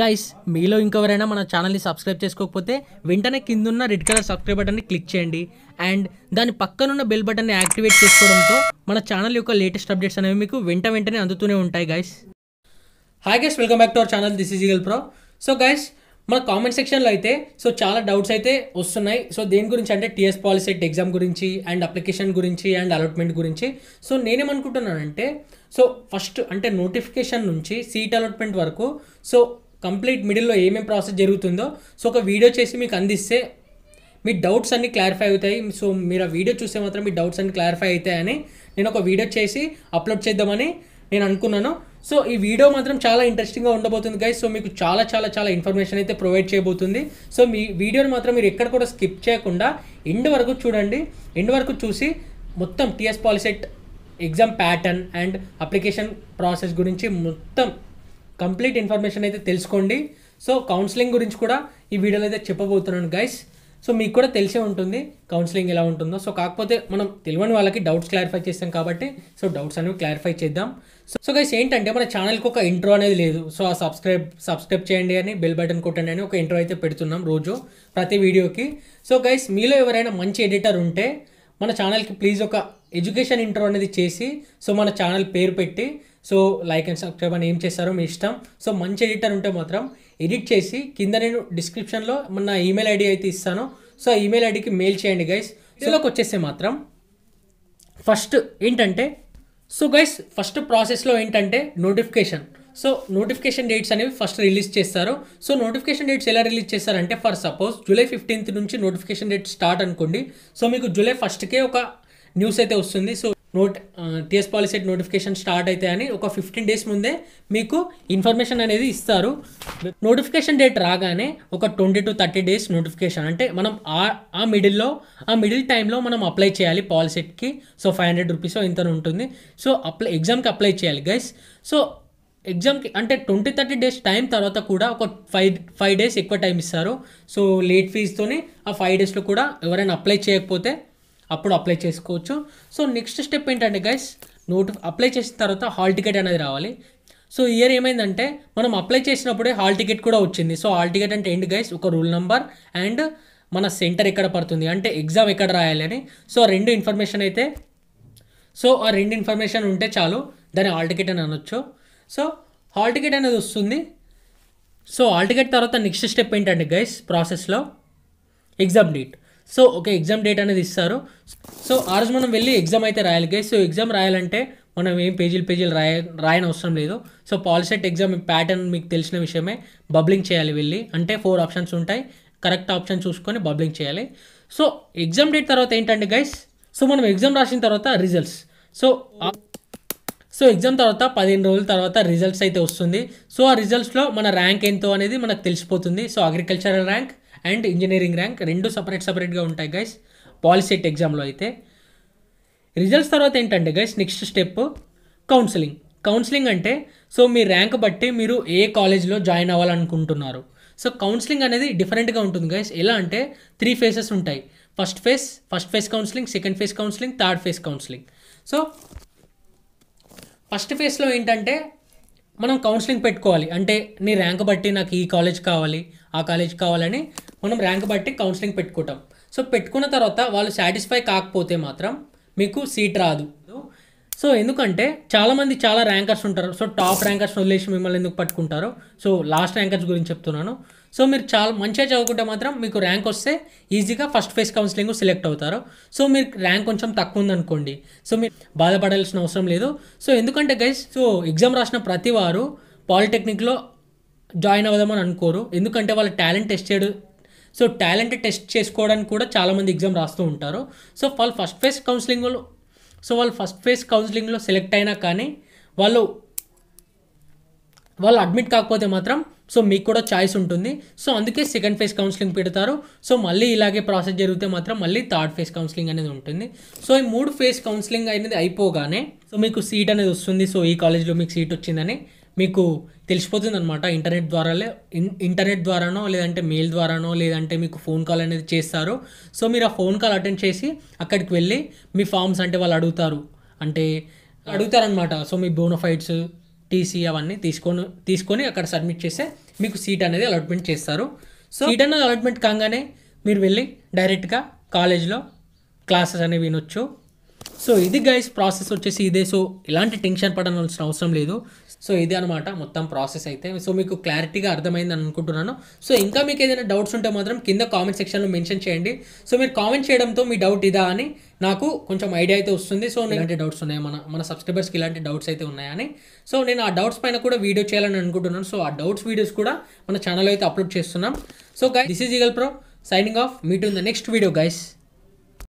guys మీలో ఇంకెవరైనా మన ఛానల్ని సబ్స్క్రైబ్ చేసుకోకపోతే వెంటనే కిందున్న రెడ్ కలర్ సబ్స్క్రైబ్ బటన్ని క్లిక్ చేయండి అండ్ దాని పక్కనున్న బెల్ బటన్ని యాక్టివేట్ చేసుకోవడంతో మన ఛానల్ యొక్క లేటెస్ట్ అప్డేట్స్ అనేవి మీకు వెంట వెంటనే అందుతూనే ఉంటాయి guys hi guys welcome back to our channel this is Eagle Pro so guys మన కామెంట్ సెక్షన్లో అయితే సో చాలా డౌట్స్ అయితే వస్తున్నాయి సో దేని గురించి అంటే టీఎస్ పాలసీ ఎగ్జామ్ గురించి అండ్ అప్లికేషన్ గురించి అండ్ అలాట్మెంట్ గురించి సో నేనేమనుకుంటున్నానంటే సో ఫస్ట్ అంటే నోటిఫికేషన్ నుంచి సీట్ అలాట్మెంట్ వరకు సో కంప్లీట్ మిడిల్లో ఏమేమి ప్రాసెస్ జరుగుతుందో సో ఒక వీడియో చేసి మీకు అందిస్తే మీ డౌట్స్ అన్నీ క్లారిఫై అవుతాయి సో మీరు ఆ వీడియో చూస్తే మాత్రం మీ డౌట్స్ అన్నీ క్లారిఫై అవుతాయని నేను ఒక వీడియో చేసి అప్లోడ్ చేద్దామని నేను అనుకున్నాను సో ఈ వీడియో మాత్రం చాలా ఇంట్రెస్టింగ్గా ఉండబోతుంది గైస్ సో మీకు చాలా చాలా చాలా ఇన్ఫర్మేషన్ అయితే ప్రొవైడ్ చేయబోతుంది సో మీ వీడియోని మాత్రం మీరు ఎక్కడ కూడా స్కిప్ చేయకుండా ఎండ్ వరకు చూడండి ఎండ్ వరకు చూసి మొత్తం TS POLYCET exam pattern and application process గురించి మొత్తం కంప్లీట్ ఇన్ఫర్మేషన్ అయితే తెలుసుకోండి సో కౌన్సిలింగ్ గురించి కూడా ఈ వీడియోలో అయితే చెప్పబోతున్నాను గైస్ సో మీకు కూడా తెలిసే ఉంటుంది కౌన్సిలింగ్ ఎలా ఉంటుందో సో కాకపోతే మనం తెలియని వాళ్ళకి డౌట్స్ క్లారిఫై చేస్తాం కాబట్టి సో డౌట్స్ అనేవి క్లారిఫై చేద్దాం సో సో గైస్ ఏంటంటే మన ఛానల్కి ఒక ఇంట్రో అనేది లేదు సో ఆ సబ్స్క్రైబ్ సబ్స్క్రైబ్ చేయండి అని బెల్ బటన్ కొట్టండి అని ఒక ఇంట్రో అయితే పెడుతున్నాం రోజు ప్రతి వీడియోకి సో గైస్ మీలో ఎవరైనా మంచి ఎడిటర్ ఉంటే మన ఛానల్కి ప్లీజ్ ఒక ఎడ్యుకేషన్ ఇంట్రో అనేది చేసి సో మన ఛానల్ పేరు పెట్టి సో లైక్ అండ్ సబ్స్క్రైబ్ అని ఏం చేస్తారో మీ ఇష్టం సో మంచి ఎడిటర్ ఉంటే మాత్రం ఎడిట్ చేసి కింద నేను డిస్క్రిప్షన్లో మన ఈమెయిల్ ఐడి అయితే ఇస్తాను సో ఆ ఈమెయిల్ ఐడికి మెయిల్ చేయండి గైస్ ఇందులోకి వచ్చేస్తే మాత్రం ఫస్ట్ ఏంటంటే సో గైస్ ఫస్ట్ ప్రాసెస్లో ఏంటంటే నోటిఫికేషన్ సో నోటిఫికేషన్ డేట్స్ అనేవి ఫస్ట్ రిలీజ్ చేస్తారు సో నోటిఫికేషన్ డేట్స్ ఎలా రిలీజ్ చేస్తారంటే ఫర్ సపోజ్ జూలై ఫిఫ్టీన్త్ నుంచి నోటిఫికేషన్ డేట్ స్టార్ట్ అనుకోండి సో మీకు జూలై ఫస్ట్కే ఒక న్యూస్ అయితే వస్తుంది so note TS policy notification start అవుతాయని ఒక ఫిఫ్టీన్ డేస్ ముందే మీకు ఇన్ఫర్మేషన్ అనేది ఇస్తారు నోటిఫికేషన్ డేట్ రాగానే ఒక twenty to thirty days notification అంటే మనం ఆ ఆ మిడిల్లో ఆ మిడిల్ టైంలో మనం అప్లై చేయాలి పాలసీకి సో ఫైవ్ హండ్రెడ్ రూపీస్ ఇంత ఉంటుంది సో అప్లై ఎగ్జామ్కి అప్లై చేయాలి గైస్ సో ఎగ్జామ్కి అంటే ట్వంటీ థర్టీ డేస్ టైం తర్వాత కూడా ఒక ఫైవ్ ఫైవ్ డేస్ ఎక్కువ టైం ఇస్తారు సో లేట్ ఫీజుతోనే ఆ ఫైవ్ డేస్లో కూడా ఎవరైనా అప్లై చేయకపోతే అప్పుడు అప్లై చేసుకోవచ్చు సో నెక్స్ట్ స్టెప్ ఏంటంటే గైస్ నోటి అప్లై చేసిన తర్వాత హాల్ టికెట్ అనేది రావాలి సో ఇయర్ ఏమైందంటే మనం అప్లై చేసినప్పుడే హాల్ టికెట్ కూడా వచ్చింది సో హాల్ టికెట్ అంటే ఏంటి గైస్ ఒక రూల్ నెంబర్ అండ్ మన సెంటర్ ఎక్కడ పడుతుంది అంటే ఎగ్జామ్ ఎక్కడ రాయాలి అని సో రెండు ఇన్ఫర్మేషన్ అయితే సో ఆ రెండు ఇన్ఫర్మేషన్ ఉంటే చాలు దాని హాల్ టికెట్ అని అనొచ్చు సో హాల్ టికెట్ అనేది వస్తుంది సో హాల్ టికెట్ తర్వాత నెక్స్ట్ స్టెప్ ఏంటండి గైస్ ప్రాసెస్లో ఎగ్జామ్ డేట్ సో ఒక ఎగ్జామ్ డేట్ అనేది ఇస్తారు సో ఆ రోజు మనం వెళ్ళి ఎగ్జామ్ అయితే రాయాలి గైస్ సో ఎగ్జామ్ రాయాలంటే మనం ఏం పేజీలు పేజీలు రాయ రాయని అవసరం లేదు సో పాలిసెట్ ఎగ్జామ్ ప్యాటర్న్ మీకు తెలిసిన విషయమే బబ్లింగ్ చేయాలి వెళ్ళి అంటే ఫోర్ ఆప్షన్స్ ఉంటాయి కరెక్ట్ ఆప్షన్ చూసుకొని బబ్లింగ్ చేయాలి సో ఎగ్జామ్ డేట్ తర్వాత ఏంటండి గైస్ సో మనం ఎగ్జామ్ రాసిన తర్వాత రిజల్ట్స్ సో సో ఎగ్జామ్ తర్వాత పదిహేను రోజుల తర్వాత రిజల్ట్స్ అయితే వస్తుంది సో ఆ రిజల్ట్స్లో మన ర్యాంక్ ఎంతో అనేది మనకు తెలిసిపోతుంది so agricultural rank and engineering rank రెండు సపరేట్ సపరేట్గా ఉంటాయి గైస్ పాలిసెట్ ఎగ్జామ్లో అయితే రిజల్ట్స్ తర్వాత ఏంటంటే guys next step counselling counselling అంటే సో మీ ర్యాంక్ బట్టి మీరు ఏ కాలేజ్లో జాయిన్ అవ్వాలనుకుంటున్నారు సో కౌన్సిలింగ్ అనేది డిఫరెంట్గా ఉంటుంది గైస్ ఎలా అంటే త్రీ ఫేసెస్ ఉంటాయి first phase first phase counselling second phase counselling third phase counselling so first ఫేజ్లో ఏంటంటే మనం కౌన్సిలింగ్ పెట్టుకోవాలి అంటే నీ ర్యాంక్ బట్టి నాకు ఈ కాలేజ్ కావాలి ఆ కాలేజ్ కావాలని మనం ర్యాంక్ బట్టి కౌన్సిలింగ్ పెట్టుకుంటాం సో పెట్టుకున్న తర్వాత వాళ్ళు సాటిస్ఫై కాకపోతే మాత్రం మీకు సీట్ రాదు సో ఎందుకంటే చాలామంది చాలా ర్యాంకర్స్ ఉంటారు సో టాప్ ర్యాంకర్స్ వదిలేసి మిమ్మల్ని ఎందుకు పట్టుకుంటారు సో లాస్ట్ ర్యాంకర్స్ గురించి చెప్తున్నాను సో మీరు చాలా మంచిగా చదువుకుంటే మాత్రం మీకు ర్యాంక్ వస్తే ఈజీగా ఫస్ట్ ఫేస్ కౌన్సిలింగ్ సెలెక్ట్ అవుతారు సో మీరు ర్యాంక్ కొంచెం తక్కువ ఉందనుకోండి సో మీరు బాధపడాల్సిన అవసరం లేదు సో ఎందుకంటే గైస్ సో ఎగ్జామ్ రాసిన ప్రతి వారు పాలిటెక్నిక్లో జాయిన్ అవుదామని అనుకోరు ఎందుకంటే వాళ్ళ టాలెంట్ టెస్ట్ చేయడం సో టాలెంట్ టెస్ట్ చేసుకోవడానికి కూడా చాలామంది ఎగ్జామ్ రాస్తూ ఉంటారు సో వాళ్ళు ఫస్ట్ ఫేజ్ కౌన్సిలింగ్లో సో వాళ్ళు ఫస్ట్ ఫేజ్ కౌన్సిలింగ్లో సెలెక్ట్ అయినా కానీ వాళ్ళు వాళ్ళు అడ్మిట్ కాకపోతే మాత్రం సో మీకు కూడా ఛాయిస్ ఉంటుంది సో అందుకే సెకండ్ ఫేజ్ కౌన్సిలింగ్ పెడతారు సో మళ్ళీ ఇలాగే ప్రాసెస్ జరిగితే మాత్రం మళ్ళీ థర్డ్ ఫేజ్ కౌన్సిలింగ్ అనేది ఉంటుంది సో ఈ మూడు ఫేజ్ కౌన్సిలింగ్ అనేది అయిపోగానే సో మీకు సీట్ అనేది వస్తుంది సో ఈ కాలేజ్లో మీకు సీట్ వచ్చిందని మీకు తెలిసిపోతుంది అనమాట ఇంటర్నెట్ ఇన్ ఇంటర్నెట్ ద్వారానో లేదంటే మెయిల్ ద్వారానో లేదంటే మీకు ఫోన్ కాల్ అనేది చేస్తారు సో మీరు ఆ ఫోన్ కాల్ అటెండ్ చేసి అక్కడికి వెళ్ళి మీ ఫామ్స్ అంటే వాళ్ళు అడుగుతారు అంటే అడుగుతారనమాట సో మీ బోనోఫైట్స్ టీసీ అవన్నీ తీసుకొని తీసుకొని అక్కడ సబ్మిట్ చేస్తే మీకు సీట్ అనేది అలాట్మెంట్ చేస్తారు సో సీట్ అనేది అలాట్మెంట్ కాగానే మీరు వెళ్ళి డైరెక్ట్గా కాలేజ్లో క్లాసెస్ అనేవి వినొచ్చు సో ఇది గైస్ ప్రాసెస్ వచ్చేసి ఇదే సో ఇలాంటి టెన్షన్ పడాల్సిన అవసరం లేదు సో ఇదే అనమాట మొత్తం ప్రాసెస్ అయితే సో మీకు క్లారిటీగా అర్థమైంది అనుకుంటున్నాను సో ఇంకా మీకు ఏదైనా డౌట్స్ ఉంటే మాత్రం కింద కామెంట్ సెక్షన్లో మెన్షన్ చేయండి సో మీరు కామెంట్ చేయడంతో మీ డౌట్ ఇదా అని నాకు కొంచెం ఐడియా అయితే వస్తుంది సో ఇలాంటి డౌట్స్ ఉన్నాయి మన మన సబ్స్క్రైబర్స్కి ఇలాంటి డౌట్స్ అయితే ఉన్నాయని సో నేను ఆ డౌట్స్ పైన కూడా వీడియో చేయాలని అనుకుంటున్నాను సో ఆ డౌట్స్ వీడియోస్ కూడా మన ఛానల్ అయితే అప్లోడ్ చేస్తున్నాం so guys this is Eagle Pro signing off meet in the next video guys